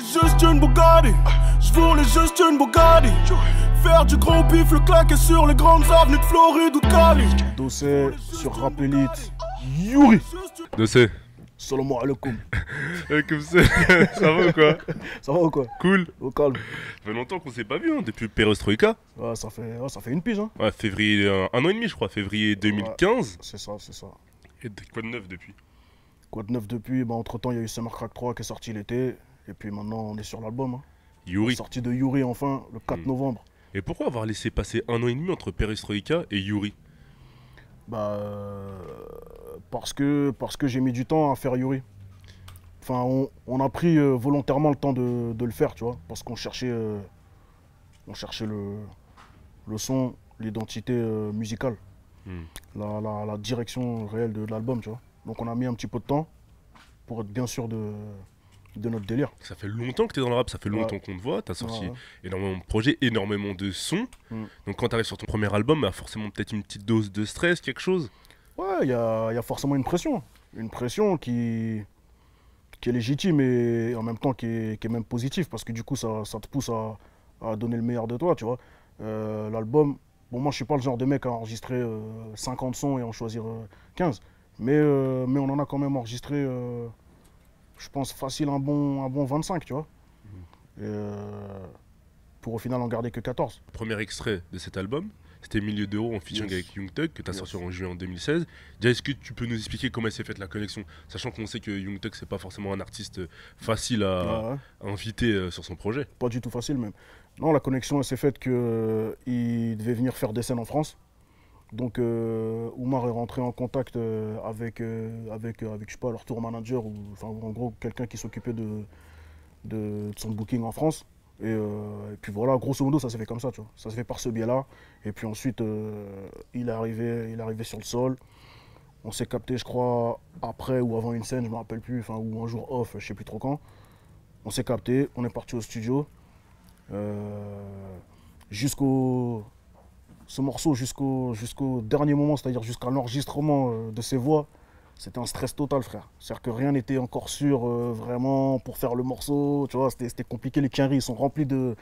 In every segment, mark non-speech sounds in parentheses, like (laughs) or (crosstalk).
voulais juste une Bugatti. Je voulais juste une Bugatti. Faire du gros pif, le claquer sur les grandes avenues de Floride ou de Cali. Dossé sur Rapelite. Yuri. Dossé. Salam alaikum. (laughs) Comme ça, (laughs) ça va ou quoi Ça va ou quoi Cool. Au calme. Ça fait longtemps qu'on s'est pas vu, hein, depuis Perestroika. Ouais, ça fait, ça fait une pige. Hein. Ouais, février, euh, un, an et demi, je crois, février 2015. c'est ça, c'est ça. Et quoi de neuf depuis Quoi de neuf depuis bah, Entre temps, il y a eu Summer Crack 3 qui est sorti l'été. Et puis maintenant, on est sur l'album. Hein. Yuri. Sortie de Yuri enfin, le 4 hmm. novembre. Et pourquoi avoir laissé passer un an et demi entre Perestroika et Yuri bah, euh, parce que, parce que j'ai mis du temps à faire Yuri. Enfin, on, a pris euh, volontairement le temps de, le faire, tu vois. Parce qu'on cherchait. Euh, on cherchait le, le son, l'identité musicale, hmm. la, direction réelle de l'album, tu vois. Donc on a mis un petit peu de temps pour être bien sûr de, de notre délire. Ça fait longtemps que tu es dans le rap, ça fait longtemps qu'on te voit, tu as sorti énormément de projets, énormément de sons. Mm. Donc quand tu arrives sur ton premier album, y bah, a forcément peut-être une petite dose de stress, quelque chose. Ouais, il y a, forcément une pression. Une pression qui, qui est légitime et en même temps qui est, même positive parce que du coup ça, ça te pousse à, donner le meilleur de toi, tu vois. Euh, l'album, bon, moi je suis pas le genre de mec à enregistrer 50 euh, sons et en choisir 15, euh, mais, mais on en a quand même enregistré je pense, facile un bon, un bon 25, tu vois. Mm. Euh, pour au final en garder que 14. Premier extrait de cet album, c'était Milieu d'euros en featuring avec Young Thug, que tu as sorti en juillet 2016. Déjà, est-ce que tu peux nous expliquer comment s'est faite la connexion Sachant qu'on sait que Young Thug, c'est pas forcément un artiste euh, facile à, inviter euh, sur son projet. Pas du tout facile, même. Non, la connexion, elle s'est faite qu'il devait venir faire des scènes en France. Donc euh, Oumar est rentré en contact euh, avec, euh, avec, avec sais pas, leur tour manager ou enfin, en gros quelqu'un qui s'occupait de, de, son booking en France. Et, puis voilà, grosso modo, ça s'est fait comme ça, tu vois. Ça s'est fait par ce biais-là. Et puis ensuite, il, est arrivé, il est sur le sol. On s'est capté, je crois, après ou avant une scène, je ne me rappelle plus, enfin, ou un jour off, je ne sais plus trop quand. On s'est capté, on est parti au studio. Jusqu'au ce morceau jusqu'au jusqu'au dernier moment, c'est-à-dire jusqu'à l'enregistrement euh, de ses voix, c'était un stress total, frère. C'est-à-dire que rien n'était encore sûr euh, vraiment pour faire le morceau, tu vois, c'était compliqué. Les quinries ils sont remplis de,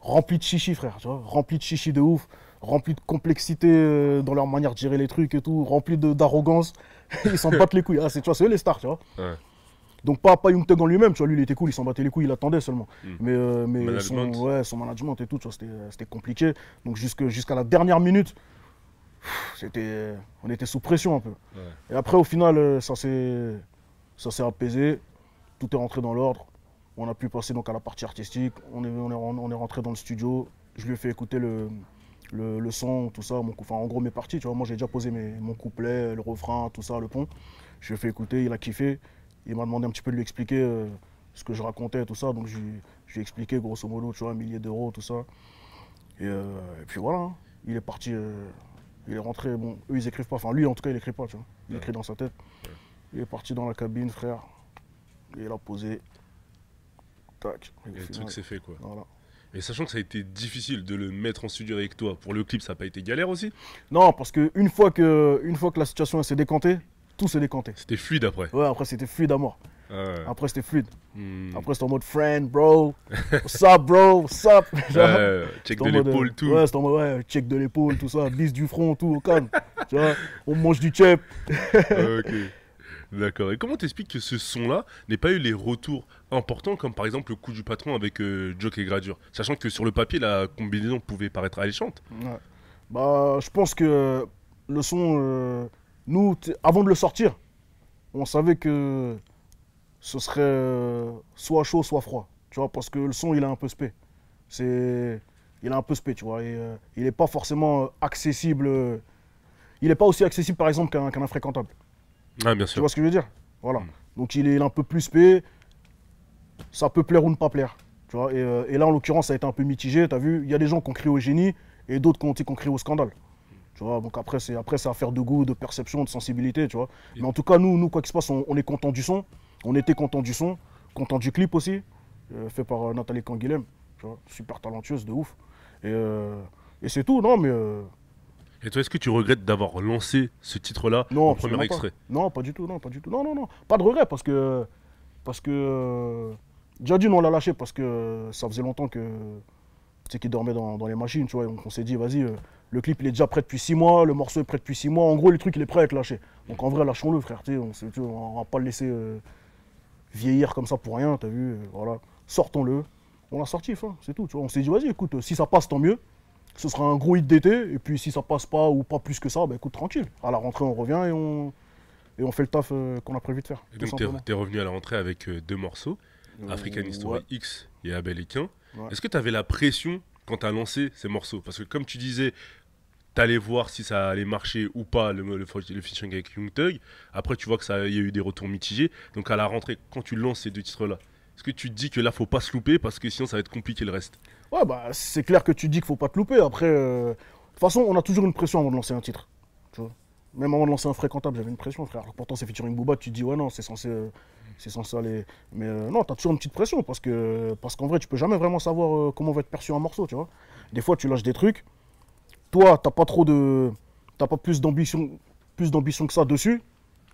remplis de chichi, frère, tu remplis de chichi de ouf, remplis de complexité euh, dans leur manière de gérer les trucs et tout, remplis d'arrogance. (laughs) ils s'en battent les couilles. Ah, c'est, tu vois, c'est eux les stars, tu vois. Donc pas, pas Young en lui-même, tu vois, lui il était cool, il s'en battait les couilles, il attendait seulement. Hmm. Mais, euh, mais son, ouais, son, management et tout, euh, c'était compliqué. Donc jusqu'à la dernière minute, c'était on était sous pression un peu. Et après au final, euh, ça s'est apaisé, tout est rentré dans l'ordre. On a pu passer donc à la partie artistique, on est, on est, rentré dans le studio, je lui ai fait écouter le, le, son, tout ça, mon, enfin, en gros mes parties, tu vois, moi j'ai déjà posé mes, mon couplet, le refrain, tout ça, le pont. Je lui ai fait écouter, il a kiffé il m'a demandé un petit peu de lui expliquer euh, ce que je racontais, et tout ça. Donc j'ai expliqué grosso modo, tu vois, un millier d'euros, tout ça. Et, euh, puis voilà, hein. il est parti, euh, il est rentré. Bon, eux, ils écrivent pas. Enfin, lui, en tout cas, il écrit pas, tu vois. Il écrit dans sa tête. Il est parti dans la cabine, frère. Et il a posé. Tac. Et, le truc, c'est fait, quoi. Voilà. Et sachant que ça a été difficile de le mettre en studio avec toi, pour le clip, ça n'a pas été galère aussi Non, parce que une fois que, une fois que la situation s'est décantée, tout se décantait. C'était fluide après. Ouais, après c'était fluide à mort. Ah après c'était fluide. Hmm. Après c'était en mode friend, bro. What's bro? What's check de l'épaule, tout. Ouais, en check de l'épaule, tout ça. Bis du front, tout calme. tu vois, on mange du chep. Ah, D'accord. Et comment t'expliques que ce son-là n'ait pas eu les retours importants, comme par exemple le coup du patron avec euh, Joke et Gradure Sachant que sur le papier, la combinaison pouvait paraître alléchante. Bah, je pense que le son. Euh, nous, avant de le sortir, on savait que ce serait euh, soit chaud, soit froid. Tu vois, parce que le son, il a un peu spé. C'est, il a un peu spé, tu vois. Euh, il n'est pas forcément euh, accessible. il n'est pas aussi accessible, par exemple, qu'un infréquentable. Ah, bien sûr. Tu vois ce que je veux dire Voilà. Mm. Donc, il est, un peu plus spé. Ça peut plaire ou ne pas plaire. Tu vois et, là, en l'occurrence, ça a été un peu mitigé. Tu as vu, il y a des gens qui ont crié au génie et d'autres qui ont, qui ont crié au scandale donc après, c'est après, à affaire de goût, de perception, de sensibilité, tu vois. Mais en tout cas, nous, nous quoi qu'il se passe, on, est content du son. On était content du son, content du clip aussi, euh, fait par euh, Nathalie Canguilhem, super talentueuse, de ouf. Et, euh, et c'est tout, non, mais. Et toi, est-ce que tu regrettes d'avoir lancé ce titre-là en premier extrait Non, pas du tout, non, pas du tout. Non, non, non. Pas de regret parce que. Parce que. Déjà, dit on l'a lâché parce que ça faisait longtemps que qui dormait dans, les machines, tu vois. on s'est dit, vas-y, euh, le clip il est déjà prêt depuis six mois, le morceau est prêt depuis six mois. En gros, le truc il est prêt à être lâché. Donc en vrai, lâchons-le, frère. Tu sais, on, va pas le laisser euh, vieillir comme ça pour rien, t'as vu. Euh, voilà, sortons-le. On l'a sorti, c'est tout. Tu vois. On s'est dit, vas-y, écoute, si ça passe, tant mieux. Ce sera un gros hit d'été. Et puis si ça passe pas ou pas plus que ça, bah, écoute, tranquille. À la rentrée, on revient et on, et on fait le taf qu'on a prévu de faire. Et donc, tu es, revenu à la rentrée avec deux morceaux. African History X et ABEL Ouais. Est-ce que tu avais la pression quand tu as lancé ces morceaux Parce que comme tu disais, tu allais voir si ça allait marcher ou pas le, le, avec Young Thug. Après, tu vois que ça y a eu des retours mitigés. Donc à la rentrée, quand tu lances ces deux titres-là, est-ce que tu te dis que là, faut pas se louper parce que sinon, ça va être compliqué le reste Ouais, bah c'est clair que tu dis qu'il faut pas te louper. Après, euh, de toute façon, on a toujours une pression avant de lancer un titre. Même avant de lancer un fréquentable, j'avais une pression, frère. Alors, pourtant, c'est featuring Booba, tu dis, ouais, non, c'est censé, euh, c'est censé aller. Mais euh, non, t'as toujours une petite pression parce que parce qu'en vrai, tu peux jamais vraiment savoir euh, comment va être perçu un morceau, tu vois. Des fois, tu lâches des trucs. Toi, t'as pas trop de. T'as pas plus d'ambition plus d'ambition que ça dessus.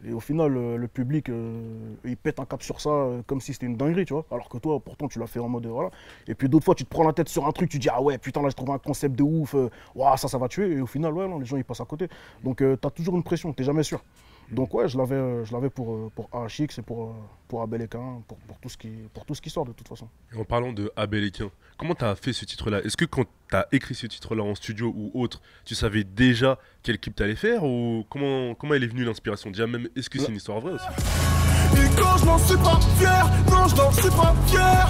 Et au final, euh, le, public, euh, il pète un cap sur ça euh, comme si c'était une dinguerie, tu vois. Alors que toi, pourtant, tu l'as fait en mode. Voilà. Et puis d'autres fois, tu te prends la tête sur un truc, tu dis, ah ouais, putain, là, j'ai trouvé un concept de ouf, waouh, ça, ça va tuer. Et au final, ouais, non, les gens, ils passent à côté. Donc, tu as toujours une pression, tu jamais sûr. Donc ouais, je l'avais, euh, je l'avais pour, euh, pour AHX et pour, euh, pour et pour, pour, tout ce qui, pour tout ce qui sort de toute façon. Et en parlant de Abel Quin, comment t'as fait ce titre-là Est-ce que quand t'as écrit ce titre-là en studio ou autre, tu savais déjà quel clip t'allais faire ou comment, comment elle est venue l'inspiration Déjà même, est-ce que c'est une histoire vraie aussi Et quand je m'en suis pas fier, non je n'en suis pas fier,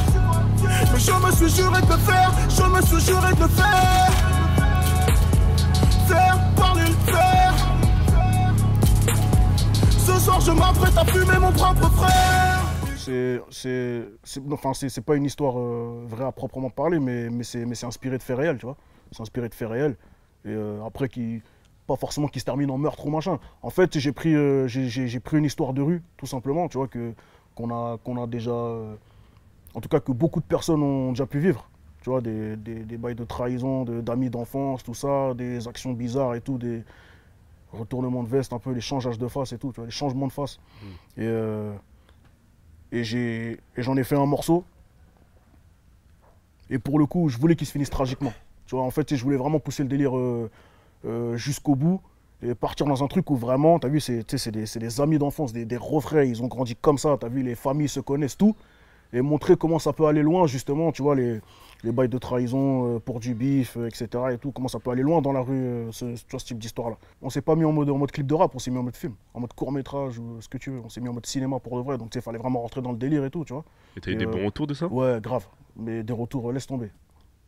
je me suis juré de le faire, je me suis juré de le faire mon propre c'est pas une histoire euh, vraie à proprement parler mais mais c'est inspiré de faits réels tu vois c'est inspiré de faits réels et euh, après qui pas forcément qui se termine en meurtre ou machin en fait j'ai pris euh, pris une histoire de rue tout simplement tu vois que qu'on a qu'on a déjà en tout cas que beaucoup de personnes ont déjà pu vivre tu vois des, bails de trahison d'amis d'enfance tout ça des actions bizarres et tout des retournement de veste, un peu les changages de face et tout, les changements de face. Hmm. Euh, et, j'en ai, fait un morceau. Et pour le coup, je voulais qu'il se finisse tragiquement. Tu vois, en fait, je voulais vraiment pousser le délire euh, euh, jusqu'au bout et partir dans un truc où vraiment, tu as vu, c'est des, des, amis d'enfance, des, des refrains, ils ont grandi comme ça, tu as vu, les familles se connaissent, tout. Et montrer comment ça peut aller loin, justement, tu vois, les, les bails de trahison euh, pour du bif, euh, etc. Et tout, comment ça peut aller loin dans la rue, euh, ce, type d'histoire-là. On s'est pas mis en mode, en mode clip de rap, on s'est mis en mode film, en mode court-métrage, ou ce que tu veux. On s'est mis en mode cinéma pour de vrai, donc il fallait vraiment rentrer dans le délire et tout, tu vois. Et t'as eu des bons retours de ça Ouais, grave. Mais des retours, laisse tomber.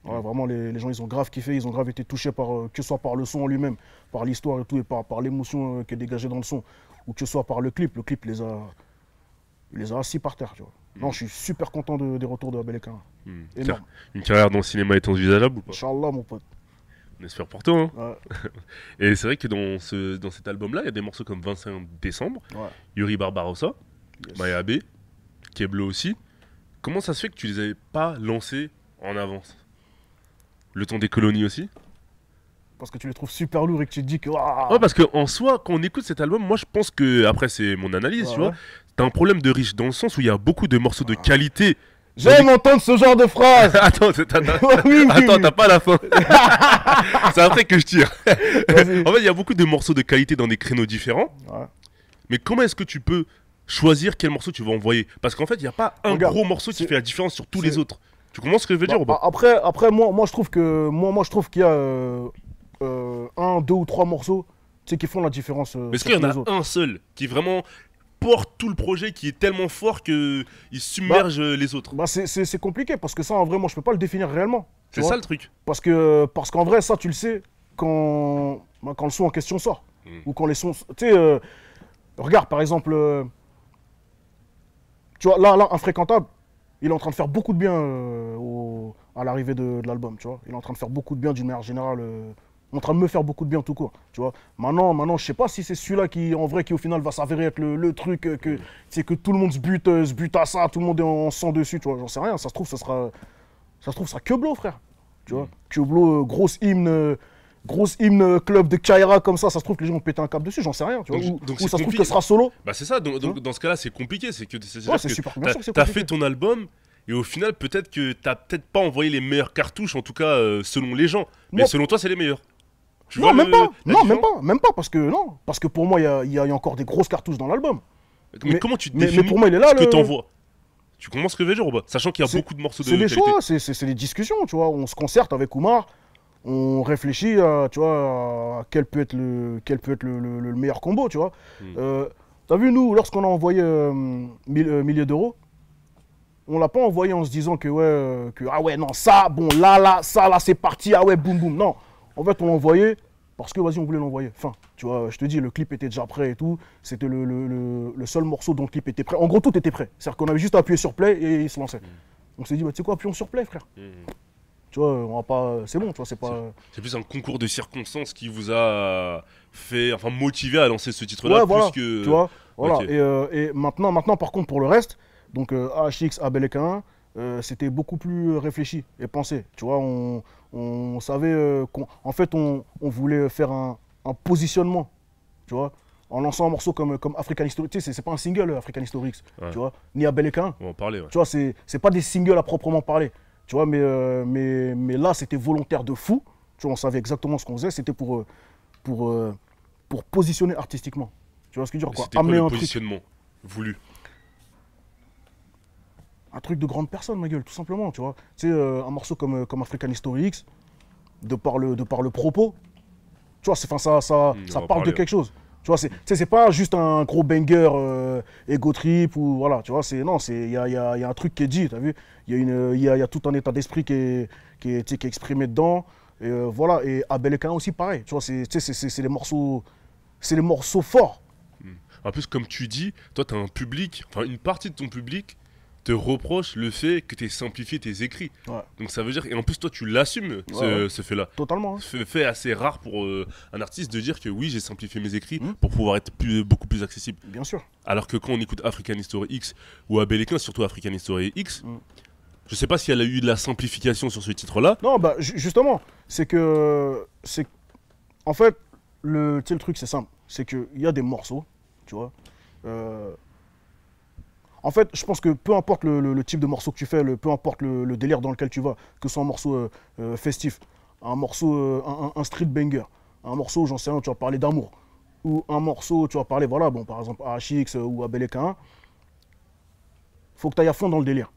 vraiment, les, gens, ils ont grave kiffé, ils ont grave été touchés par, que ce soit par le son en lui-même, par l'histoire et tout, et par, l'émotion qui est dégagée dans le son, ou que ce soit par le clip. Le clip les a, les a assis par terre, tu vois. Mm. Non, je suis super content des retours de Abel mm. Une carrière dans le cinéma est envisageable ou pas Inch'Allah, mon pote. On espère pour toi. Hein (laughs) Et c'est vrai que dans, ce, dans cet album-là, il y a des morceaux comme 25 décembre, Yuri Barbarossa, Maya B, Keblo aussi. Comment ça se fait que tu les avais pas lancés en avance Le temps des colonies aussi parce que tu les trouves super lourds et que tu te dis que. Ah. Ouais, parce qu'en soi, quand on écoute cet album, moi je pense que. Après, c'est mon analyse, tu vois. T'as un problème de riche dans le sens où il y a beaucoup de morceaux de ah. qualité. J'aime entendre ce genre de phrase. (laughs) attends, (laughs) t'as pas la fin. (laughs) C'est après que je tire. en fait, il y a beaucoup de morceaux de qualité dans des créneaux différents. Mais comment est-ce que tu peux choisir quel morceau tu vas envoyer Parce qu'en fait, il n'y a pas un gros morceau qui fait la différence sur tous les autres. Tu comprends ce que je veux dire bah, ou pas bah, Après, après moi, moi, je trouve que moi, moi, je trouve qu'il y a euh, euh, un, deux ou trois morceaux qui font la différence. Euh, Mais est-ce qu'il y en a un seul qui vraiment porte tout le projet qui est tellement fort que il submerge bah, euh, les autres. Bah, c'est compliqué parce que ça, en vrai, moi, je peux pas le définir réellement. C'est ça le truc. Parce que parce qu'en vrai, ça, tu le sais quand, bah, quand le son en question sort. Hmm. Ou quand les sons. Tu euh, regarde, par exemple, euh, tu vois, là, là, infréquentable, il est en train de faire beaucoup de bien à l'arrivée de, l'album, tu vois. Il est en train de faire beaucoup de bien d'une manière générale en train de me faire beaucoup de bien tout court. Tu vois maintenant, maintenant, je sais pas si c'est celui-là qui, en vrai, qui au final va s'avérer être le, le truc euh, que, c'est que tout le monde se bute, euh, se bute à ça, tout le monde est en, sang dessus. Tu vois, j'en sais rien. Ça se trouve, ça sera, ça se trouve, ça sera frère. Tu vois, que mm. euh, grosse hymne grosse hymne club de Kaira comme ça, ça se trouve que les gens ont pété un cap dessus, j'en sais rien, tu vois. ou, ça se trouve que ce sera solo. Bah c'est ça, donc, hein dans ce cas-là, c'est compliqué, c'est que tu as fait ton album et au final peut-être que t'as peut-être pas envoyé les meilleures cartouches, en tout cas selon les gens, mais selon toi c'est les meilleurs non, même pas. Non, même pas. Même pas. Parce que, non. Parce que pour moi, il y, a, encore des grosses cartouches dans l'album. Mais, comment tu te définis mais pour moi, il est là, ce le... que t'envoies Tu comprends ce que je veux dire ou Sachant qu'il y a beaucoup de morceaux de. C'est des choix, c'est des discussions, tu vois. On se concerte avec Oumar. On réfléchit à, tu vois, quel peut être le, quel peut être le, meilleur combo, tu vois. Hmm. Euh, t'as vu, nous, lorsqu'on a envoyé euh, mille, euh, milliers d'euros, on l'a pas envoyé en se disant que ouais, que ah ouais, non, ça, bon, là, là, ça, là, c'est parti, ah ouais, boum, boum. Non, en fait, on l'envoyait parce que, vas-y, on voulait l'envoyer. Enfin, Tu vois, je te dis, le clip était déjà prêt et tout. C'était le, seul morceau dont le clip était prêt. En gros, tout était prêt. C'est-à-dire qu'on avait juste appuyé sur play et il se lançait. Mm. On s'est dit, bah, tu sais quoi, appuyons sur play, frère. Mm. Tu vois, on va pas. C'est bon, tu vois, c'est pas. C'est plus un concours de circonstances qui vous a fait, enfin, motivé à lancer ce titre-là, que. Tu voilà. Et, euh, et, maintenant, maintenant, par contre, pour le reste, donc HX, AHX, Abel 1 c'était beaucoup plus réfléchi et pensé. Tu vois, on, on savait euh, qu'on qu'en fait, on, voulait faire un, positionnement, tu vois, en lançant un morceau comme, comme African Historics. Tu sais, c'est pas un single, euh, African Historics, tu vois, ni Abel Ekin. On en parlait, Tu vois, c'est pas des singles à proprement parler, tu vois, mais, euh, mais, mais là, c'était volontaire de fou. Tu vois, on savait exactement ce qu'on faisait, c'était pour, pour, pour, positionner artistiquement. Tu vois ce que je veux dire, quoi. Quoi, positionnement voulu un truc de grande personne, ma gueule, tout simplement, tu vois. Tu sais, euh, un morceau comme, euh, comme African History X, de par le, de par le propos, tu vois, c'est fin, ça, ça, hmm, ça parle de quelque chose. Tu vois, c'est pas juste un gros banger euh, trip ou voilà, tu vois, c'est non, il y a, y, a, y a, un truc qui est dit, tu as vu, il y, a une, y, a, tout un état d'esprit qui qui, qui est exprimé dedans, et euh, voilà, et Abel et aussi pareil, tu vois, c'est les morceaux, c'est les morceaux forts. Hmm. En plus, comme tu dis, toi, tu as un public, enfin une partie de ton public te reproche le fait que tu aies simplifié tes écrits. Donc ça veut dire, et en plus toi tu l'assumes ce, fait-là. Totalement. Hein. fait assez rare pour euh, un artiste de dire que oui j'ai simplifié mes écrits hmm. pour pouvoir être beaucoup plus accessible. Bien sûr. Alors que quand on écoute African History X ou Kin, surtout African History X, hmm. je sais pas si elle a eu de la simplification sur ce titre-là. Non, bah justement, c'est que, c'est, en fait, le, le truc c'est simple, c'est qu'il y a des morceaux, tu vois. Euh, en fait, je pense que peu importe le, type de morceau que tu fais, peu importe le, délire dans lequel tu vas, que ce soit un morceau euh, euh, festif, un morceau, euh, un, street banger, un morceau, j'en sais rien, tu vas parler d'amour, ou un morceau, tu vas parler, voilà, bon, par exemple, à HX ou à k 1, faut que tu ailles à fond dans le délire.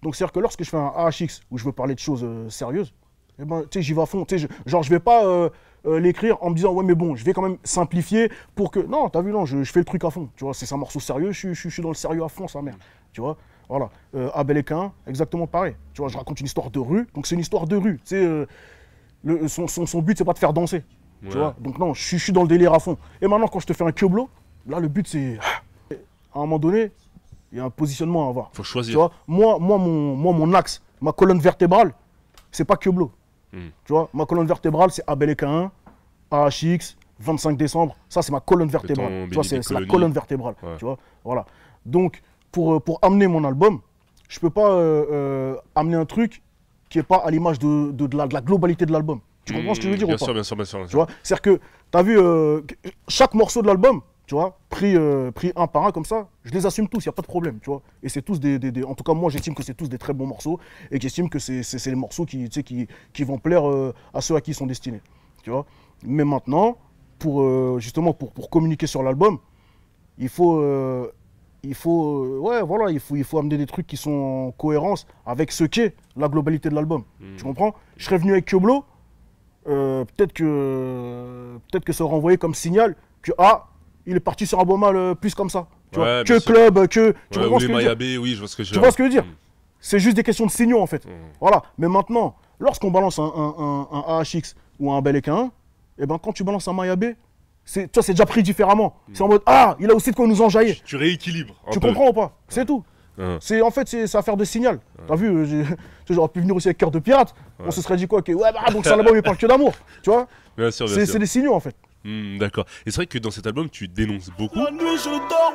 Donc, c'est-à-dire que lorsque je fais un AHX où je veux parler de choses sérieuses, eh ben, tu sais, j'y vais à fond. sais, genre, je vais pas. Euh, l'écrire en me disant ouais mais bon je vais quand même simplifier pour que non t'as vu non je, fais le truc à fond tu vois c'est un morceau sérieux je, suis suis dans le sérieux à fond sa merde tu vois voilà euh, Abel et exactement pareil tu vois je raconte une histoire de rue donc c'est une histoire de rue c'est euh, son, but c'est pas de faire danser tu vois donc non je, suis dans le délire à fond et maintenant quand je te fais un Kyoblo là le but c'est à un moment donné il y a un positionnement à avoir faut choisir tu vois moi moi mon moi mon axe ma colonne vertébrale c'est pas Kyoblo Hmm. Tu vois, ma colonne vertébrale, c'est ABLK1, AHX, 25 décembre. Ça, c'est ma colonne vertébrale. Tu vois, c'est la colonne vertébrale. Tu vois, voilà. Donc, pour, euh, pour amener mon album, je peux pas euh, euh, amener un truc qui est pas à l'image de, la, globalité de l'album. Tu comprends ce que je veux hmm, dire ou pas bien sûr, bien sûr. Tu c'est-à-dire que, tu as vu, chaque morceau de l'album, tu vois, pris, euh, pris un par un comme ça, je les assume tous, il n'y a pas de problème, tu vois. Et c'est tous des, En tout cas, moi, j'estime que c'est tous des très bons morceaux et j'estime que c'est les morceaux qui, qui, vont plaire euh, à ceux à qui ils sont destinés, tu vois. Mais maintenant, pour, euh, justement, pour, pour communiquer sur l'album, il faut... il faut, ouais, voilà, il faut, il faut amener des trucs qui sont en cohérence avec ce qu'est la globalité de l'album. Hmm. Tu comprends Je serais venu avec Kyoblo, peut-être que, peut être que ça aurait envoyé comme signal que, ah, il est parti sur un mal euh, plus comme ça. Tu vois, que club, que. Tu, vois, ce que oui, je vois que veux dire. Tu vois ce que je veux dire mm. C'est juste des questions de signaux en fait. Mm. Voilà. Mais maintenant, lorsqu'on balance un, un, un, un, AHX ou un bel 1, et eh ben quand tu balances un Mayab, tu vois, c'est déjà pris différemment. Mm. C'est en mode Ah, il a aussi de quoi nous enjailler. Tu, rééquilibres. Tu comprends ou pas C'est tout. C'est en fait c'est affaire de signal. Euh, (laughs) tu as vu, j'aurais pu venir aussi avec cœur de pirate. On se serait dit quoi que ouais bah donc ça là-bas il parle que d'amour. Tu vois (laughs) C'est des signaux en fait. Hmm, d'accord. Et c'est vrai que dans cet album, tu dénonces beaucoup. je dors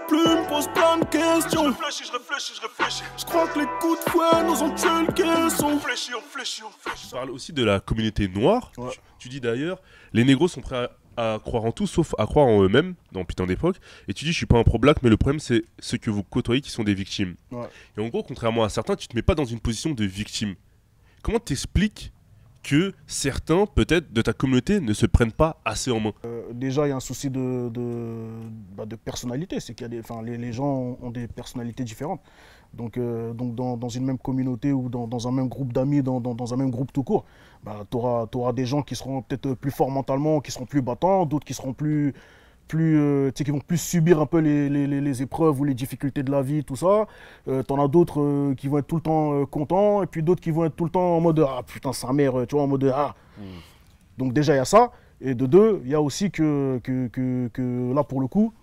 Tu parles aussi de la communauté noire. Tu, dis d'ailleurs, les négros sont prêts à, croire en tout sauf à croire en eux-mêmes dans Putain d'époque. Et tu dis, je suis pas un pro-black, mais le problème, c'est ceux que vous côtoyez qui sont des victimes. Et en gros, contrairement à certains, tu te mets pas dans une position de victime. Comment t'expliques que certains, peut-être, de ta communauté ne se prennent pas assez en main euh, Déjà, il y a un souci de, de, bah, personnalité. C'est qu'il les, gens ont des personnalités différentes. Donc, euh, donc dans, une même communauté ou dans, un même groupe d'amis, dans, un même groupe tout court, bah, tu auras, auras, des gens qui seront peut-être plus forts mentalement, qui seront plus battants, d'autres qui seront plus, plus, euh, qui vont plus subir un peu les, les, les, épreuves ou les difficultés de la vie, tout ça. Euh, t'en as d'autres euh, qui vont être tout le temps euh, contents, et puis d'autres qui vont être tout le temps en mode Ah putain, sa mère, tu vois, en mode Ah. Hmm. Donc déjà, il y a ça. Et de deux, il y a aussi que, que, là, pour le coup,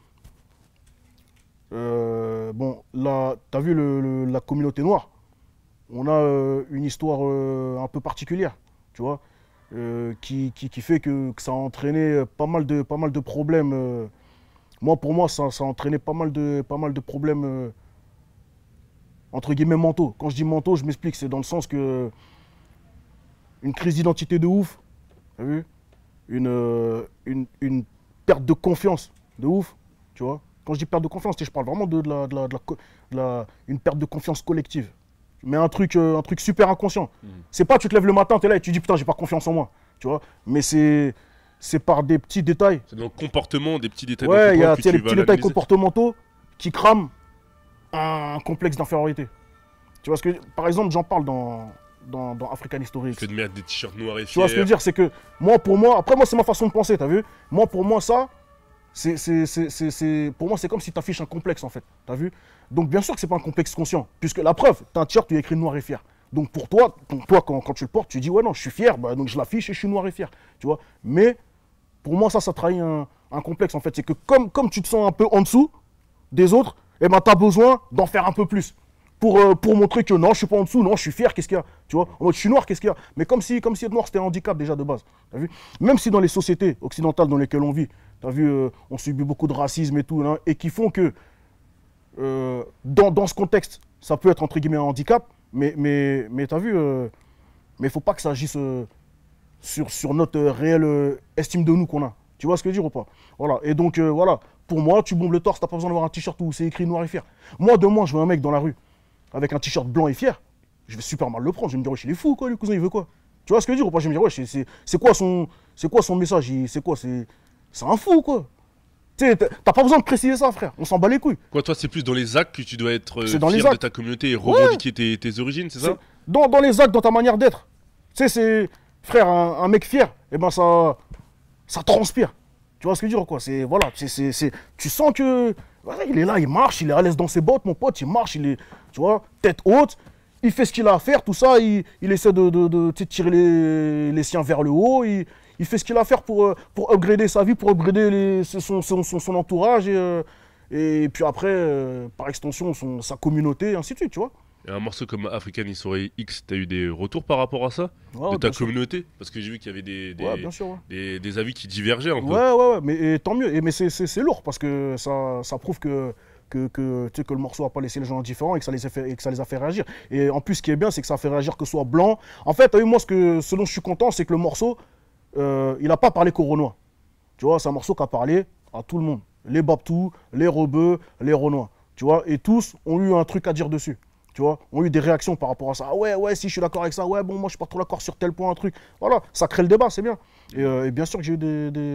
bon, là, t'as vu la communauté noire, on a une histoire un peu particulière, tu vois. Euh, qui, qui, fait que, ça a entraîné euh, pas mal de, pas mal de problèmes. Euh. moi, pour moi, ça, ça, a entraîné pas mal de, pas mal de problèmes, entre guillemets, mentaux. Quand je dis mentaux, je m'explique, c'est dans le sens que une crise d'identité de ouf, as vu une, une, perte de confiance de ouf, tu vois Quand je dis perte de confiance, je parle vraiment de, une perte de confiance collective mais un truc, euh, un truc super inconscient. C'est pas tu te lèves le matin, tu es là et tu dis putain, j'ai pas confiance en moi. Tu vois Mais c'est c'est par des petits détails. C'est dans le comportement, des petits détails. Ouais, il y a des petits détails comportementaux qui crament un complexe d'infériorité. Tu vois ce que Par exemple, j'en parle dans, dans, dans African History. de mettre des t-shirts noirs et Tu vois ce que je veux dire C'est que moi, pour moi, après, moi, c'est ma façon de penser, tu as vu Moi, pour moi, ça, c'est. Pour moi, c'est comme si tu affiches un complexe, en fait. as vu donc bien sûr que ce n'est pas un complexe conscient, puisque la preuve, tu as un t-shirt, tu écrit noir et fier. Donc pour toi, toi quand, tu le portes, tu dis ouais non, je suis fier, bah, donc je l'affiche et je suis noir et fier. Tu vois Mais pour moi, ça, ça trahit un, complexe en fait. C'est que comme, comme tu te sens un peu en dessous des autres, et eh ben, tu as besoin d'en faire un peu plus. Pour, euh, pour montrer que non, je suis pas en dessous, non, je suis fier, qu'est-ce qu'il y a Tu vois En mode, je suis noir, qu'est-ce qu'il y a Mais comme si, comme si être noir, c'était un handicap déjà de base. vu Même si dans les sociétés occidentales dans lesquelles on vit, vu, euh, on subit beaucoup de racisme et tout, hein, et qui font que euh, dans, ce contexte, ça peut être entre guillemets un handicap, mais, mais, tu as vu, euh, mais il faut pas que ça agisse euh, sur, notre réelle estime de nous qu'on a. Tu vois ce que je veux dire ou pas Voilà. Et donc, voilà, pour moi, tu bombes le torse, tu n'as pas besoin d'avoir un t-shirt où c'est écrit noir et fier. Moi, demain, je vois un mec dans la rue avec un t-shirt blanc et fier, je vais super mal le prendre. Je vais me dire, ouais, il est fou, quoi, le cousin, il veut quoi Tu vois ce que je veux dire ou pas Je vais me dire, ouais, c'est quoi, son, quoi son message C'est quoi C'est un fou, quoi T'as pas besoin de préciser ça, frère. On s'en bat les couilles. Quoi, toi, c'est plus dans les actes que tu dois être euh, dans fier de ta communauté et revendiquer tes, tes, origines, c'est ça dans, dans, les actes, dans ta manière d'être. Tu sais, c'est. Frère, un, mec fier, et eh ben ça. Ça transpire. Tu vois ce que je veux dire, quoi C'est. Voilà, Tu sens que. Il est là, il marche, il est à l'aise dans ses bottes, mon pote, il marche, il est. Tu vois, tête haute, il fait ce qu'il a à faire, tout ça, il, il essaie de, de, de, tirer les, les, siens vers le haut, il, il fait ce qu'il a à faire pour, euh, pour upgrader sa vie, pour upgrader les, son, son, son, entourage et, euh, et puis après, euh, par extension, sa communauté et ainsi de suite, tu vois. Et un morceau comme African History X, tu as eu des retours par rapport à ça De ta communauté Parce que j'ai vu qu'il y avait des, des, des, avis qui divergeaient un peu. Ouais, ouais, ouais, mais tant mieux. Et, mais c'est lourd parce que ça, ça prouve que, que, que, tu que le morceau n'a pas laissé les gens indifférents et que, ça les a fait, et que ça les a fait réagir. Et en plus, ce qui est bien, c'est que ça a fait réagir que ce soit blanc. En fait, moi, ce, que, ce dont je suis content, c'est que le morceau, euh, il n'a pas parlé qu'aux Renois. Tu vois, c'est un morceau qui a parlé à tout le monde. Les Babtou, les Robeux, les Renois. Tu vois, et tous ont eu un truc à dire dessus. Tu vois, ont eu des réactions par rapport à ça. Ah ouais, ouais, si je suis d'accord avec ça, ouais, bon, moi je suis pas trop d'accord sur tel point, un truc. Voilà, ça crée le débat, c'est bien. Et, euh, bien sûr que j'ai eu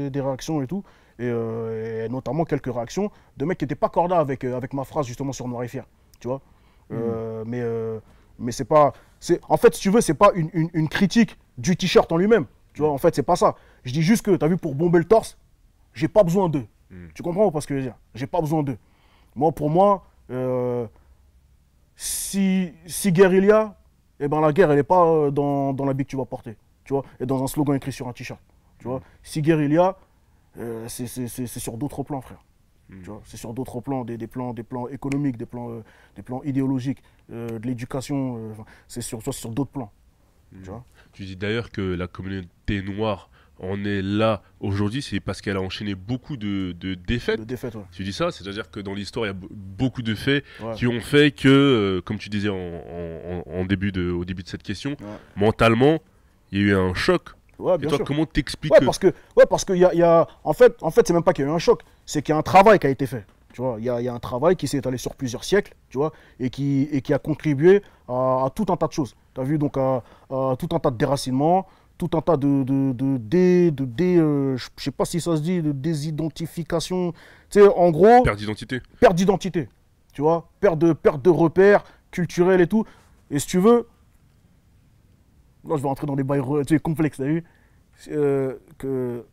des, réactions et tout. Euh, et, notamment quelques réactions de mecs qui n'étaient pas corda avec, avec ma phrase justement sur Noir et Fier. Tu vois mm. Mais mais c'est pas. En fait, si tu veux, c'est pas une critique du t-shirt en lui-même. Tu vois, en fait, c'est pas ça. Je dis juste que, tu as vu, pour bomber le torse, j'ai pas besoin d'eux. Hmm. Tu comprends ou pas ce que je veux dire J'ai pas besoin d'eux. Moi, pour moi, euh, si, si guerre il y a, eh ben, la guerre, elle n'est pas euh, dans, dans l'habit que tu vas porter. Tu vois, et dans un slogan écrit sur un t-shirt. Tu vois, hmm. si guerre il y a, euh, c'est sur d'autres plans, frère. Hmm. C'est sur d'autres plans, des, plans, des plans économiques, des plans, des plans idéologiques, de l'éducation. c'est sur, sur d'autres plans. Mm. Tu, dis d'ailleurs que la communauté noire en est là aujourd'hui, c'est parce qu'elle a enchaîné beaucoup de, défaites. Tu dis ça, c'est-à-dire que dans l'histoire, il y a beaucoup de faits qui ont fait que, euh, comme tu disais en, début de, au début de cette question, mentalement, il y a eu un choc. Et toi, comment t'expliques parce que parce en fait, en fait, c'est même pas qu'il y a eu un choc, c'est qu'il y a un travail qui a été fait. Tu vois, il y, a un travail qui s'est étalé sur plusieurs siècles, tu vois, et qui, a contribué à, tout un tas de choses. Tu as vu donc à, tout un tas de déracinements, tout un tas de, de, de, euh, je sais pas si ça se dit, désidentification. Tu sais, en gros. Perte d'identité. Perte d'identité. Tu vois, perte de, perte de repères culturels et tout. Et si tu veux, là je vais rentrer dans des bails tu sais, complexes, t'as vu euh, que,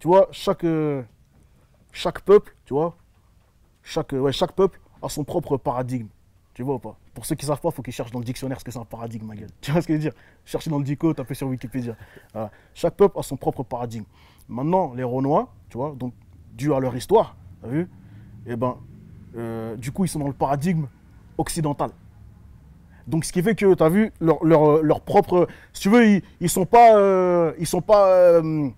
Tu vois, chaque, euh, chaque peuple, tu vois, chaque, peuple a son propre paradigme. Tu vois ou pas Pour ceux qui ne savent pas, il faut qu'ils cherchent dans le dictionnaire ce que c'est un paradigme, ma gueule. (laughs) Tu vois ce que je veux dire Chercher dans le dico, fait sur Wikipédia. Chaque peuple a son propre paradigme. Maintenant, les Renois, tu vois, donc dû à leur histoire, as vu Eh ben, euh, du coup, ils sont dans le paradigme occidental. Donc, ce qui fait que, tu as vu, euh, leur, propre. Si tu veux, ils sont pas. ils sont pas euh,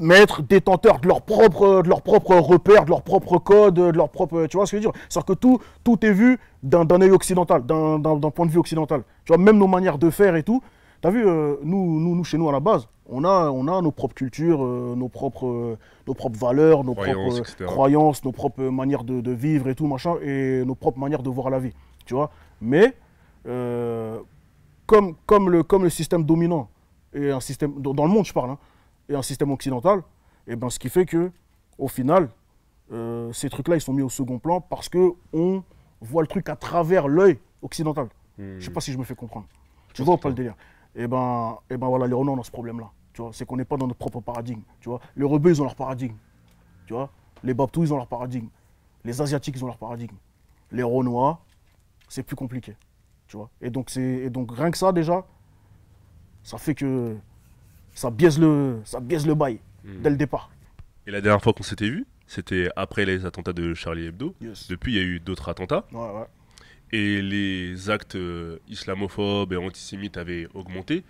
mais être détenteurs de leur propre, de leur repère, de leur propre code, de leur propre. Tu vois ce que je veux dire cest que tout, tout est vu d'un œil occidental, d'un point de vue occidental. Tu vois, même nos manières de faire et tout. Tu as vu, euh, nous, nous, nous, chez nous, à la base, on a, on a nos propres cultures, euh, nos, propres, euh, nos propres valeurs, nos propres croyances, nos propres manières de, vivre et tout, machin, et nos propres manières de voir la vie. Tu vois Mais, comme, comme, le, comme le système dominant, et un système, dans, dans le monde, je parle, hein, et un système occidental, et eh ben, ce qui fait que au final, euh, ces trucs-là, ils sont mis au second plan parce que on voit le truc à travers l'œil occidental. Hmm. Je sais pas si je me fais comprendre. Tu vois pas le délire Et eh ben, et eh ben voilà, les Renault ont ce problème-là. Tu vois, c'est qu'on n'est pas dans notre propre paradigme. Tu vois, les rebelles, ils ont leur paradigme. Tu vois, les Baptous, ils ont leur paradigme. Les Asiatiques, ils ont leur paradigme. Les Renois, c'est plus compliqué. Tu vois. Et donc, et donc, rien que ça, déjà, ça fait que ça biaise le, ça biaise le bail hmm. dès le départ. Et la dernière fois qu'on s'était vu, c'était après les attentats de Charlie Hebdo. Depuis, il y a eu d'autres attentats. Et les actes euh, islamophobes et antisémites avaient augmenté.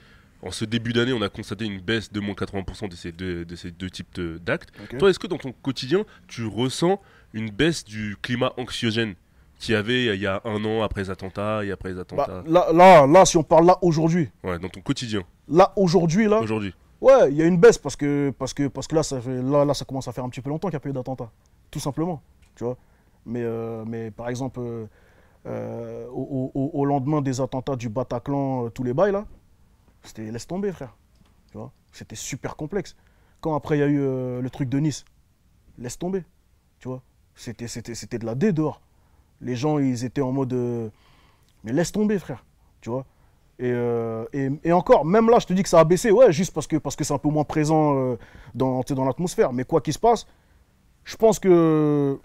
En ce début d'année, on a constaté une baisse de moins 80% de ces deux, de ces deux types euh, d'actes. Toi, est-ce que dans ton quotidien, tu ressens une baisse du climat anxiogène qu'il y avait il y a un an après les attentats et après les bah, attentats là, là, là, si on parle là aujourd'hui. Ouais, dans ton quotidien. Là, aujourd'hui, là. Aujourd'hui. Ouais, il y a une baisse parce que, parce que, parce que là, ça fait, là, là, ça commence à faire un petit peu longtemps qu'il n'y a pas eu d'attentats. Tout simplement. Tu vois mais, euh, mais par exemple, euh, euh, au, au, lendemain des attentats du Bataclan, tous les bails, là, c'était laisse tomber, frère. Tu vois C'était super complexe. Quand après, il y a eu le truc de Nice, laisse tomber. Tu vois C'était de la D dehors. Les gens, ils étaient en mode euh, mais laisse tomber, frère, tu vois. Euh, et, encore, même là, je te dis que ça a baissé, ouais, juste parce que parce que c'est un peu moins présent euh, dans, dans l'atmosphère. Mais quoi qu'il se passe, je pense que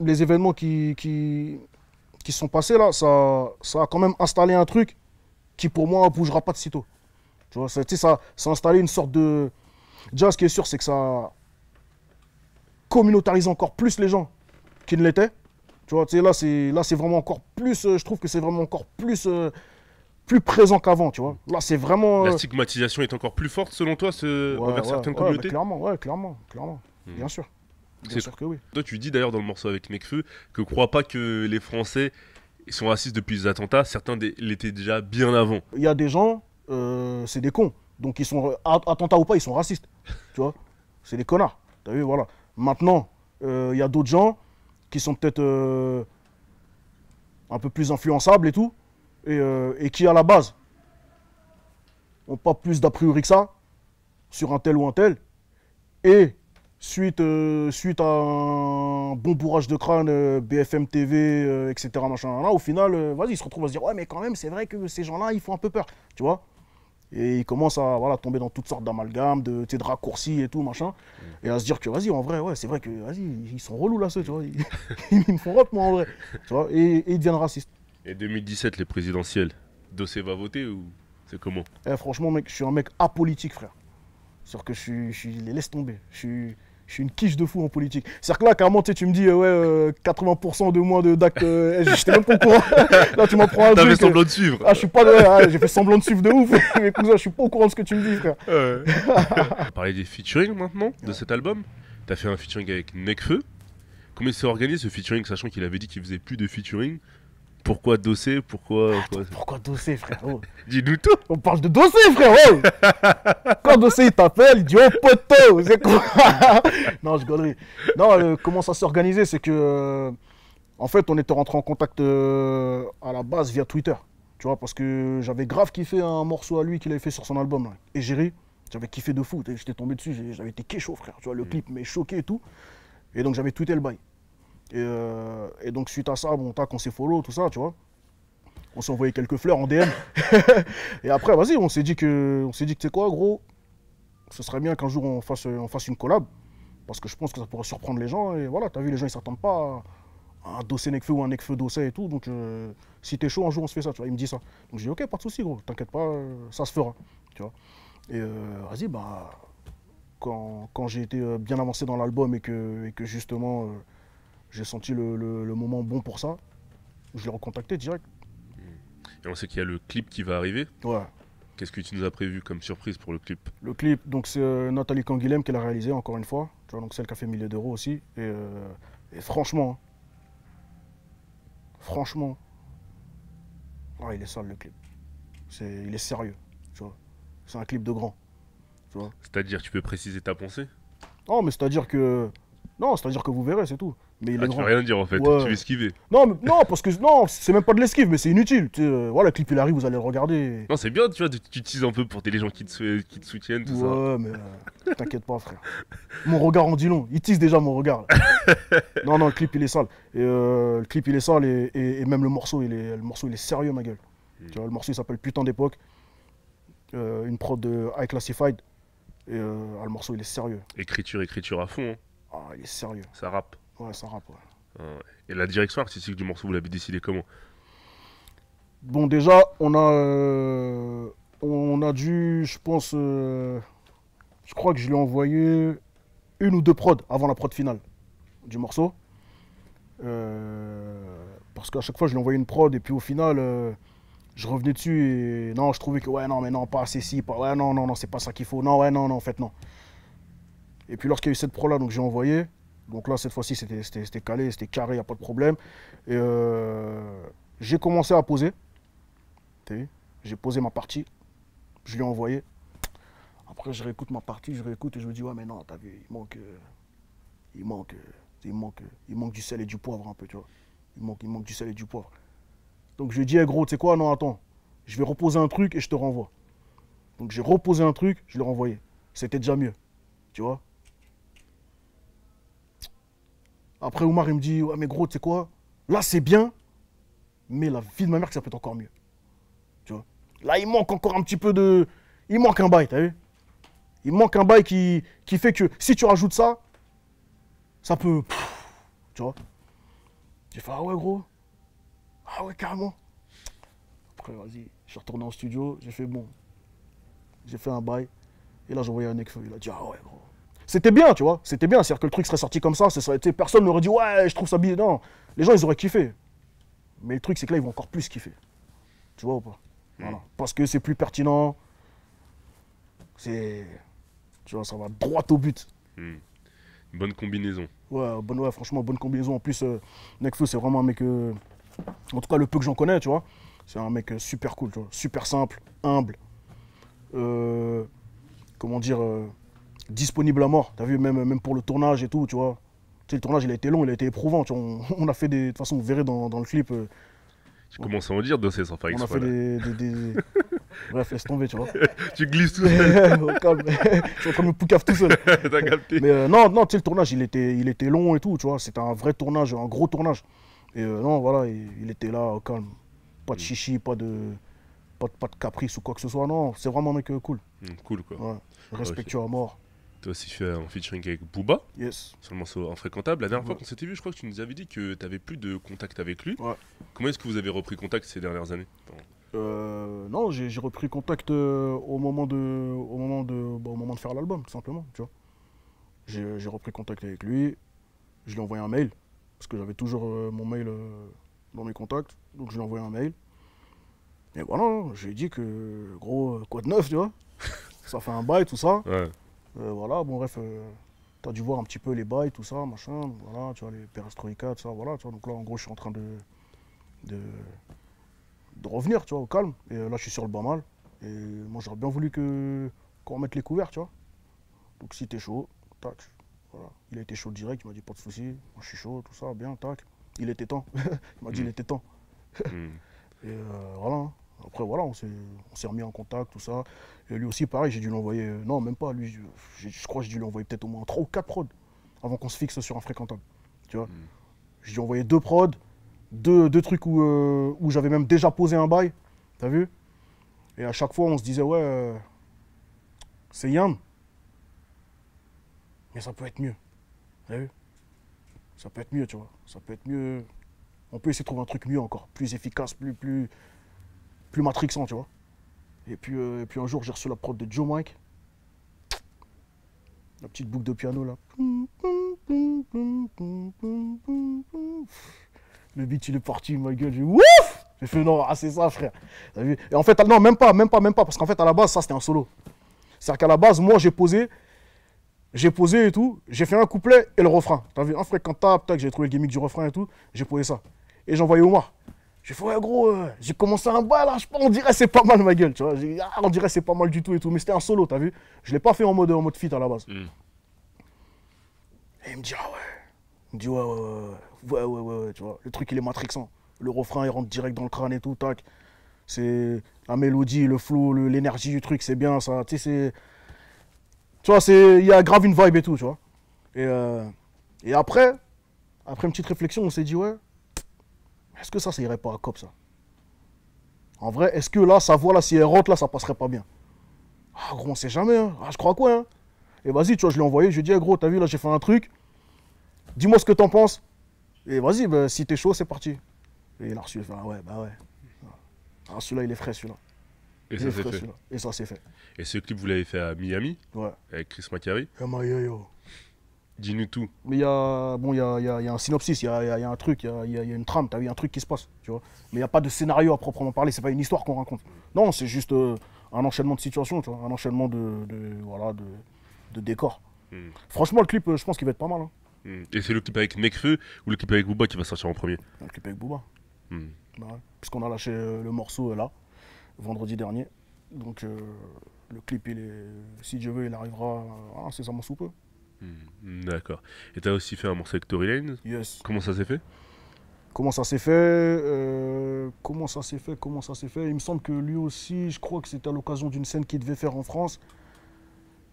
les événements qui, qui, sont passés là, ça, ça a quand même installé un truc qui pour moi ne bougera pas de sitôt. Tu vois, ça, a installé une sorte de. Déjà, ce qui est sûr, c'est que ça communautarise encore plus les gens qui ne l'étaient. Tu là, c'est, là, c'est vraiment encore plus. Euh, je trouve que c'est vraiment encore plus. Euh, plus présent qu'avant, tu vois. Là, c'est vraiment. La euh, stigmatisation est encore plus forte, selon toi, ce... certaines communautés Clairement, ouais, clairement, clairement. Hmm. Bien sûr. c'est sûr que oui. Toi, tu dis d'ailleurs dans le morceau avec Mecfeu que crois pas que les Français sont racistes depuis les attentats. Certains l'étaient déjà bien avant. Il y a des gens, c'est des cons. Donc, ils sont. Attentats ou pas, ils sont racistes. tu vois. C'est des connards. T'as vu, voilà. Maintenant, il y a d'autres gens qui sont peut-être euh, un peu plus influençables et tout, et, euh, qui à la base n'ont pas plus d'a priori que ça sur un tel ou un tel, et suite, euh, suite à un bon bourrage de crâne, BFM TV, etc., machin, là, au final, vas-y, ils se retrouvent à se dire, ouais, mais quand même, c'est vrai que ces gens-là, ils font un peu peur, tu vois et il commence à voilà, tomber dans toutes sortes d'amalgames, de, raccourcis et tout, machin. Et à se dire que, vas-y, en vrai, ouais, c'est vrai que, vas-y, ils sont relous là, ceux, tu vois. Ils, (laughs) me font moi, en vrai. Tu vois, et, ils deviennent racistes. Et 2017, les présidentielles, Dossé va voter ou c'est comment eh, Franchement, mec, je suis un mec apolitique, frère. Sûr que je, je les laisse tomber. Je suis je suis une quiche de fou en politique. C'est-à-dire que là, carrément, tu me dis, euh, ouais, 80% euh, de moins de DAC. Euh, j'étais même pas au courant. (laughs) là, tu m'en prends un truc. T'avais semblant de suivre. Ah, je suis pas, ah, j'ai fait semblant de suivre de ouf. (laughs) Mais cousin, je suis pas au courant de ce que tu me dis, frère. On va (laughs) parler des featuring maintenant, de cet album. T'as fait un featuring avec Necfeu. Comment il s'est organisé ce featuring, sachant qu'il avait dit qu'il faisait plus de featuring pourquoi dosser Pourquoi Pourquoi dosser, frérot (laughs) Dis-nous tout. On parle de dosser, frérot. (laughs) Quand dosser, il t'appelle, il dit oh poteau, c'est (laughs) Non, je galerie. Non, euh, comment ça s'est c'est que euh, en fait, on était rentré en contact euh, à la base via Twitter. Tu vois, parce que j'avais grave kiffé un morceau à lui qu'il avait fait sur son album, j'ai ri. J'avais kiffé de fou, j'étais tombé dessus, j'avais été chaud, frère. Tu vois, le mm. clip m'est choqué et tout. Et donc j'avais tweeté le bail. Euh, et, donc, suite à ça, bon, on s'est follow, tout ça, tu vois. On s'est envoyé quelques fleurs en DM. (laughs) et après, vas-y, on s'est dit que, on s'est dit que, tu quoi, gros, ce serait bien qu'un jour on fasse, on fasse une collab. Parce que je pense que ça pourrait surprendre les gens. Et voilà, t'as vu, les gens, ils s'attendent pas à un dossier Nekfeu ou un Nekfeu dossier et tout. Donc, euh, si t'es chaud, un jour, on se fait ça, tu vois. Il me dit ça. Donc, j'ai dit, ok, pas de souci, gros, t'inquiète pas, ça se fera, tu vois. Et euh, vas-y, bah, quand, j'ai été bien avancé dans l'album et que, et que justement. J'ai senti le, moment bon pour ça. Je l'ai recontacté direct. Et on sait qu'il y a le clip qui va arriver. Ouais. Qu'est-ce que tu nous as prévu comme surprise pour le clip Le clip, donc c'est euh, Nathalie Canguilhem qui l'a réalisé encore une fois. Tu vois, donc celle qui a fait milliers d'euros aussi. Et, euh, franchement, hein. franchement, ah, il est sale le clip. C'est, il est sérieux, tu vois. C'est un clip de grand, C'est-à-dire, tu peux préciser ta pensée Non, mais c'est-à-dire que... Non, c'est-à-dire que vous verrez, c'est tout. Ah, tu rien dire en fait, tu esquiver Non, non, parce que non, c'est même pas de l'esquive, mais c'est inutile. Tu clip il arrive, vous allez le regarder. Non, c'est bien, tu vois, tu utilises un peu pour les gens qui te, soutiennent, tout ça. Ouais, mais euh, t'inquiète pas, frère. Mon regard en dit long, il tease déjà mon regard. (laughs) non, non, le clip il est sale. Et, euh, le clip il est sale et, même le morceau, il est, le morceau il est sérieux, ma gueule. Hmm. Tu vois, le morceau il s'appelle Putain d'époque. Euh, une prod de High Classified. Et ah, le morceau il est sérieux. Écriture, écriture à fond. Hein. Ah, il est sérieux. Ça rappe. Ouais, ça ah et la direction artistique du morceau, vous l'avez décidé comment Bon, déjà, on a, euh, on a dû, je pense, euh, je crois que je lui ai envoyé une ou deux prods avant la prod finale du morceau. Euh, parce qu'à chaque fois, je lui envoyais une prod et puis au final, je revenais dessus et non, je trouvais que ouais, non, mais non, pas assez si, pas, ouais, non, non, non, c'est pas ça qu'il faut, non, ouais, non, non, en fait, non. Et puis lorsqu'il y a eu cette prod là, donc j'ai envoyé, donc là, cette fois-ci, c'était calé, c'était carré, il n'y a pas de problème. Euh, j'ai commencé à poser. J'ai posé ma partie. Je lui ai envoyé. Après, je réécoute ma partie, je réécoute et je me dis, ouais, mais non, t'as vu, il manque, euh, il manque, euh, il manque, il manque du sel et du poivre un peu, tu vois. Il manque, il manque du sel et du poivre. Donc je lui dis, hey, gros, tu sais quoi, non, attends, je vais reposer un truc et je te renvoie. Donc j'ai reposé un truc, je l'ai renvoyé. C'était déjà mieux, tu vois. Après, Oumar, il me dit Ouais, mais gros, tu sais quoi Là, c'est bien, mais la vie de ma mère, ça peut être encore mieux. Tu vois Là, il manque encore un petit peu de. Il manque un bail, t'as vu Il manque un bail qui, qui fait que si tu rajoutes ça, ça peut. tu vois J'ai fait Ah ouais, gros Ah ouais, carrément Après, vas-y, je suis retourné en studio, j'ai fait Bon, j'ai fait un bail. Et là, j'ai envoyé un mec Il a dit Ah ouais, gros. C'était bien, tu vois. C'était bien. C'est-à-dire que le truc serait sorti comme ça. serait, personne n'aurait dit Ouais, je trouve ça bien. Non. Les gens, ils auraient kiffé. Mais le truc, c'est que là, ils vont encore plus kiffer. Tu vois ou pas hmm. voilà. Parce que c'est plus pertinent. C'est. Tu vois, ça va droit au but. Hmm. Bonne combinaison. Ouais, franchement, bonne combinaison. En plus, euh, c'est vraiment un mec. Euh, en tout cas, le peu que j'en connais, tu vois, c'est un mec euh, super cool, tu vois, super simple, humble. Euh, comment dire disponible à mort. T'as vu, même, même pour le tournage et tout, tu vois. Tu sais, le tournage, il a été long, il a été éprouvant. Tu vois, on, a fait des. De toute façon, vous verrez dans, dans le clip. tu euh. commences à en dire de ces sans faire On a fait des, des, (laughs) Bref, laisse tomber, tu vois. (laughs) tu glisses tout seul. (laughs) je suis en train de me poucave tout seul. T'as capté. Mais euh, non, non, tu sais, le tournage, il était, il était long et tout, tu vois. C'était un vrai tournage, un gros tournage. Et euh, non, voilà, il, était là, au calme. Pas de mm. chichi, pas de, pas de, caprice ou quoi que ce soit. Non, c'est vraiment un mec cool. Mm, cool, quoi. Ouais. Ah, Respectueux à mort. Toi aussi fais un featuring avec Booba. Yes. Sur le morceau Infréquentable. La dernière fois qu'on s'était vu, je crois que tu nous avais dit que tu n'avais plus de contact avec lui. Ouais. Comment est-ce que vous avez repris contact ces dernières années euh, non, j'ai repris contact euh, au moment de, au moment de, bah, au moment de faire l'album, tout simplement. Tu vois, j'ai repris contact avec lui. Je lui ai envoyé un mail parce que j'avais toujours euh, mon mail dans mes contacts, donc je lui ai envoyé un mail. Et voilà, j'ai dit que gros, quoi de neuf, tu vois (laughs) Ça fait un bail, tout ça. Ouais. Euh, voilà, bon, bref, euh, t'as dû voir un petit peu les bails, tout ça, machin, voilà, tu vois, les perestroïkas, tout ça, voilà, tu vois. Donc là, en gros, je suis en train de, de, revenir, tu vois, au calme. Et euh, là, je suis sur le bas mal. Et moi, j'aurais bien voulu que qu'on mette les couverts, tu vois. Donc si t'es chaud, tac, voilà. Il a été chaud direct, il m'a dit pas de soucis, moi je suis chaud, tout ça, bien, tac. Il était temps. (laughs) il m'a dit il hmm. était temps. Hmm. (laughs) Et voilà. Hein. Après, voilà, on s'est remis en contact, tout ça. Et lui aussi, pareil, j'ai dû l'envoyer. Euh, non, même pas. Lui, je, crois que j'ai dû l'envoyer peut-être au moins 3 ou 4 prods avant qu'on se fixe sur un fréquentable. Tu vois hmm. J'ai dû envoyer deux prods, deux, trucs euh, où, j'avais même déjà posé un bail. T'as vu Et à chaque fois, on se disait, ouais, euh, c'est Yam. Mais ça peut être mieux. T'as vu Ça peut être mieux, tu vois. Ça peut être mieux. On peut essayer de trouver un truc mieux encore, plus efficace, plus, plus, plus matrixant, tu vois. Et puis, euh, puis un jour, j'ai reçu la prod de Joe Mike. La petite boucle de piano là. Le beat il est parti, ma gueule, j'ai ouf J'ai fait non, ah, c'est ça frère. et en fait, non, même pas, même pas, même pas, parce qu'en fait à la base, ça c'était un solo. C'est-à-dire qu'à la base, moi j'ai posé, j'ai posé et tout, j'ai fait un couplet et le refrain. T'as vu, un fréquentable, que j'ai trouvé le gimmick du refrain et tout, j'ai posé ça. Et j'envoyais mois. J'ai fait, ouais, gros, euh, j'ai commencé un bas hein, je on dirait c'est pas mal ma gueule, tu vois. Ah, on dirait c'est pas mal du tout et tout. Mais c'était un solo, t'as vu Je l'ai pas fait en mode, en mode fit à la base. Hmm. Et il me dit, ah ouais. Il me dit, ouais, ouais, ouais, ouais, tu vois. Le truc, il est matrixant. Le refrain, il rentre direct dans le crâne et tout, tac. C'est la mélodie, le flow, l'énergie du truc, c'est bien, ça. Tu sais, c'est. Tu vois, il y a grave une vibe et tout, tu vois. Et, euh, et après, après une petite réflexion, on s'est dit, ouais est-ce que ça, ça irait pas à COP, ça En vrai, est-ce que là, sa voix, là, si elle rentre, là, ça passerait pas bien Ah, gros, on sait jamais, hein. Ah, je crois quoi, hein Et eh, vas-y, tu vois, je l'ai envoyé, je lui ai dit, gros, t'as vu, là, j'ai fait un truc. Dis-moi ce que t'en penses. Et eh, vas-y, ben si t'es chaud, c'est parti. Et il a reçu, ah ouais, bah ouais. Ah, celui-là, il est frais, celui-là. Et ça, c'est fait. Et ça, c'est fait. Et ce clip, vous l'avez fait à Miami Ouais. Avec Chris McCary. Eh, moi, yo, yo. Dis-nous tout. Mais il y, a, bon, y, a, y a un synopsis, il y a, y a, un truc, il y a, une trame, il y a un truc qui se passe, tu vois. Mais il n'y a pas de scénario à proprement parler, c'est pas une histoire qu'on raconte. Non, c'est juste un enchaînement de situations, tu vois, un enchaînement de, voilà, de, décors. Franchement, le clip, je pense qu'il va être pas mal. Et c'est le clip avec Nekfeu ou le clip avec Booba qui va sortir en premier Le clip avec Booba. Puisqu'on a lâché le morceau là, vendredi dernier. Donc le clip, il si Dieu veut, il arrivera incessamment sous peu. Hmm, d'accord. Et t'as aussi fait un morceau avec Tory Lane Yes. Comment ça s'est fait Comment ça s'est fait euh, Comment ça s'est fait Comment ça s'est fait Il me semble que lui aussi, je crois que c'était à l'occasion d'une scène qu'il devait faire en France.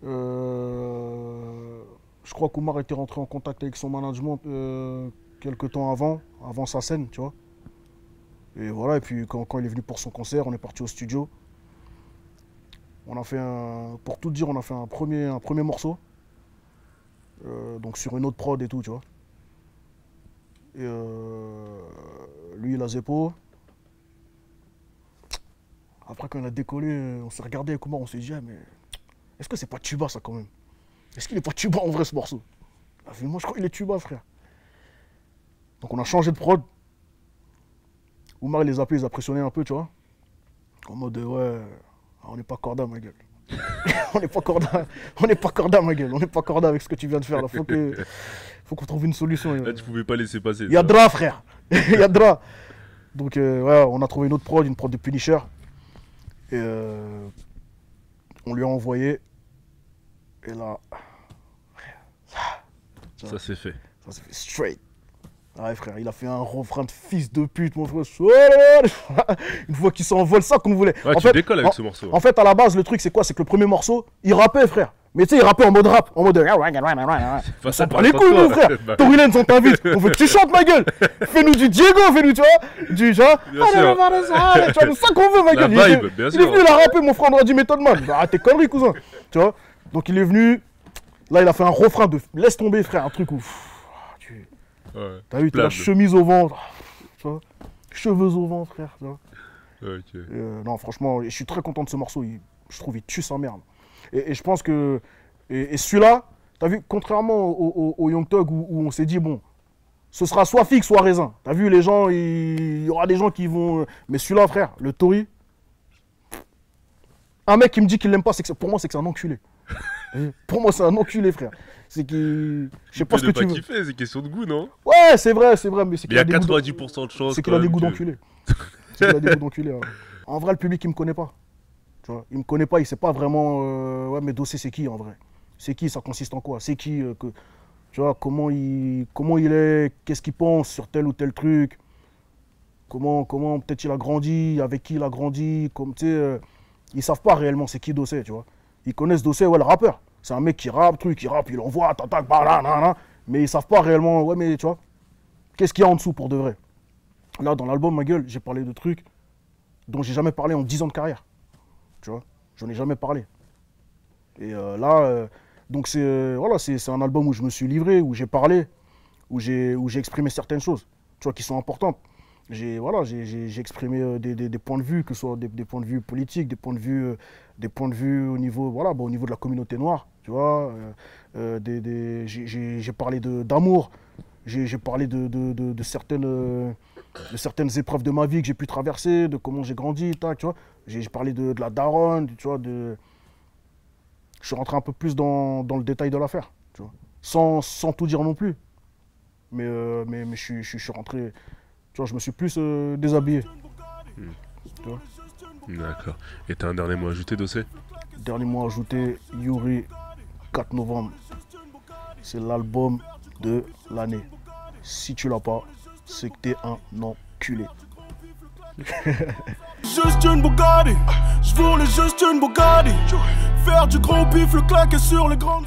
Euh, je crois qu'Omar était rentré en contact avec son management euh, quelques temps avant, avant sa scène, tu vois. Et voilà, et puis quand, il est venu pour son concert, on est parti au studio. On a fait un, pour tout dire, on a fait un premier, un premier morceau. Euh, donc sur une autre prod et tout, tu vois. Et euh, lui, il a Zeppo. Après, quand il a décollé, euh, on s'est regardé avec on s'est dit, ah, mais est-ce que c'est pas tuba ça quand même Est-ce qu'il est pas tuba en vrai ce morceau Moi, je crois qu'il est tuba, frère. Donc on a changé de prod. Omar, il les a appelés, il les a pressionnés un peu, tu vois. En mode, ouais, on n'est pas corda, ma gueule. (laughs) on n'est pas corda, on n'est pas ma gueule, on n'est pas corda avec ce que tu viens de faire là. Faut qu'on trouve une solution. Là, tu pouvais pas laisser passer. Il y a drap frère. (laughs) Il y a drap Donc euh, on a trouvé une autre prod, une prod de Punisher. Et euh, on lui a envoyé. Et là, ça, ça c'est fait. Ça c'est fait straight ouais, frère, il a fait un refrain de fils de pute, mon frère. Oh Une fois qu'il s'envole, ça qu'on voulait. Ouais, en tu fait, décolles avec ce morceau. En fait, à la base, le truc, c'est quoi C'est que le premier morceau, il rappait, frère. Mais tu sais, il rappait en mode rap, en mode. Ah (laughs) on ça les couilles, mon frère. (laughs) Bah Torilène, on t'invite. On veut que tu chantes, ma gueule. (laughs) Fais-nous du Diego, fais-nous, tu vois. Du genre. Bien Tu vois, c'est ça qu'on veut, ma gueule. il, est venu la rapper, mon frère, on aurait dit Method Man. Bah, t'es connerie, cousin. Tu vois. Donc, il est venu. Là, il a fait un refrain de. Laisse tomber, frère, un truc ouf. T'as vu, la chemise au ventre. Cheveux au ventre, frère. Euh, non, franchement, je suis très content de ce morceau. je trouve il tue sa merde. Et, je pense que. Et, celui-là, t'as vu, contrairement au, Young Thug où, on s'est dit, bon, ce sera soit fixe, soit raisin. T'as vu, les gens, il y aura des gens qui vont. Euh, mais celui-là, frère, le Tori. Un mec qui me dit qu'il l'aime pas, c'est pour moi, c'est que c'est un enculé. (laughs) pour moi, c'est un enculé, frère c'est que. Je sais pas que tu veux. c'est question de goût, non Ouais, c'est vrai, c'est vrai, mais c'est qu'il a, 90% de chance. C'est qu'il a des goûts d'enculé. C'est a des d'enculé. En vrai, le public, il me connaît pas. Tu vois, il me connaît pas, il sait pas vraiment. Euh, ouais, mais dossier c'est qui en vrai C'est qui Ça consiste en quoi C'est qui euh, que... Tu vois, comment il, comment il est Qu'est-ce qu'il pense sur tel ou tel truc Comment, comment peut-être il a grandi Avec qui il a grandi Comme, tu euh, ils savent pas réellement c'est qui Dossé, tu vois. Ils connaissent Dossé, ouais, le rappeur. C'est un mec qui rappe, truc, il rappe, il envoie, tac, Mais ils savent pas réellement, ouais, mais tu vois, qu'est-ce qu'il y a en dessous pour de vrai Là, dans l'album, ma gueule, j'ai parlé de trucs dont j'ai jamais parlé en 10 ans de carrière. Tu vois, j'en ai jamais parlé. Et euh, là, euh, donc c'est euh, voilà, c'est un album où je me suis livré, où j'ai parlé, où j'ai exprimé certaines choses, tu vois, qui sont importantes. J'ai voilà, exprimé des, points de vue, que ce soit des, points de vue politiques, des points de vue, des points de vue au niveau voilà, au niveau de la communauté noire, tu vois, euh, euh, j'ai parlé d'amour, j'ai parlé de, de, de, certaines, euh, certaines épreuves de ma vie que j'ai pu traverser, de comment j'ai grandi, tu vois. J'ai parlé de, la daronne, tu vois, de... Je suis rentré un peu plus dans, le détail de l'affaire, tu vois. Sans, tout dire non plus. Mais, mais, je, suis rentré, tu vois, je me suis plus déshabillé. Hmm. D'accord. Et t'as un dernier mot à ajouter, Dossé Dernier mot à ajouter, Yuri 4 novembre. C'est l'album de l'année. Si tu l'as pas, c'est que t'es un enculé. (laughs) juste une Bugatti, je voulais juste une Bugatti. Faire du gros bifle le claquer sur les grandes.